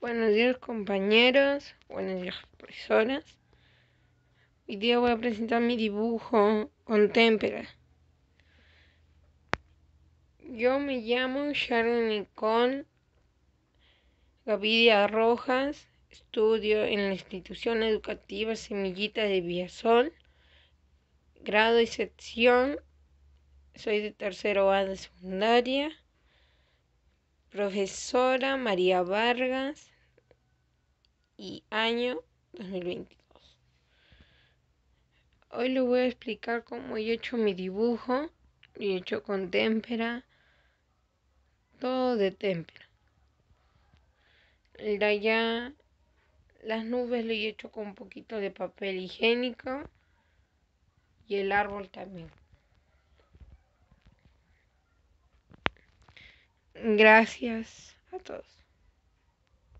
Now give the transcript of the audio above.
Buenos días compañeros, buenos días profesoras. Hoy día voy a presentar mi dibujo con témpera. Yo me llamo Sharon Con Gavidia Rojas, estudio en la institución educativa Semillita de Villasol, grado y sección, soy de tercero A de secundaria profesora María Vargas y año 2022. Hoy le voy a explicar cómo he hecho mi dibujo. lo he hecho con témpera, todo de témpera. La ya, las nubes lo he hecho con un poquito de papel higiénico y el árbol también. Gracias a todos.